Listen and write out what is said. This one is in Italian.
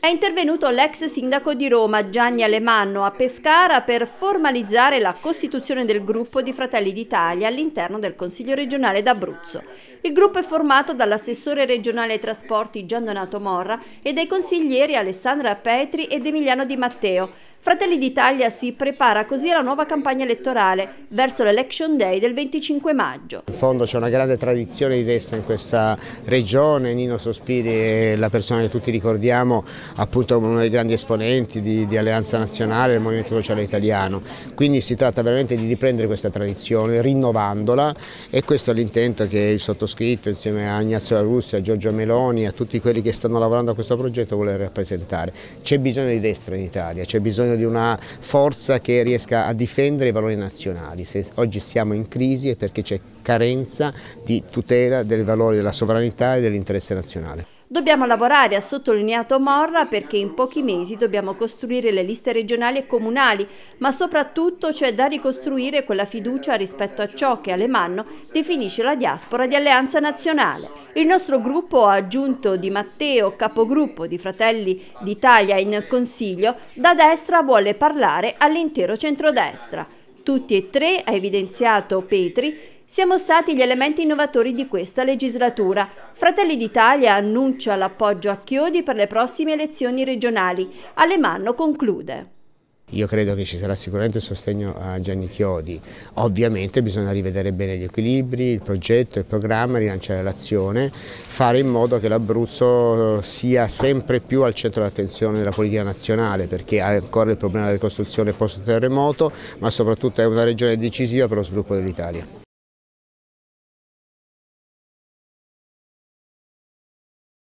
È intervenuto l'ex sindaco di Roma Gianni Alemanno a Pescara per formalizzare la costituzione del gruppo di Fratelli d'Italia all'interno del Consiglio regionale d'Abruzzo. Il gruppo è formato dall'assessore regionale ai trasporti Gian Donato Morra e dai consiglieri Alessandra Petri ed Emiliano Di Matteo, Fratelli d'Italia si prepara così alla nuova campagna elettorale verso l'Election Day del 25 maggio. In fondo c'è una grande tradizione di destra in questa regione, Nino Sospiri è la persona che tutti ricordiamo appunto come uno dei grandi esponenti di, di Alleanza Nazionale del Movimento Sociale Italiano, quindi si tratta veramente di riprendere questa tradizione rinnovandola e questo è l'intento che il sottoscritto insieme a Ignazio La Russia, a Giorgio Meloni, a tutti quelli che stanno lavorando a questo progetto vuole rappresentare. C'è bisogno di destra in Italia, c'è bisogno di una forza che riesca a difendere i valori nazionali. Se oggi siamo in crisi è perché c'è carenza di tutela dei valori della sovranità e dell'interesse nazionale. Dobbiamo lavorare, ha sottolineato Morra, perché in pochi mesi dobbiamo costruire le liste regionali e comunali, ma soprattutto c'è da ricostruire quella fiducia rispetto a ciò che Alemanno definisce la diaspora di Alleanza Nazionale. Il nostro gruppo ha aggiunto Di Matteo, capogruppo di Fratelli d'Italia in Consiglio, da destra vuole parlare all'intero centrodestra. Tutti e tre, ha evidenziato Petri, siamo stati gli elementi innovatori di questa legislatura. Fratelli d'Italia annuncia l'appoggio a Chiodi per le prossime elezioni regionali. Alemanno conclude. Io credo che ci sarà sicuramente sostegno a Gianni Chiodi. Ovviamente bisogna rivedere bene gli equilibri, il progetto, il programma, rilanciare l'azione, fare in modo che l'Abruzzo sia sempre più al centro dell'attenzione della politica nazionale perché ha ancora il problema della ricostruzione post-terremoto, ma soprattutto è una regione decisiva per lo sviluppo dell'Italia.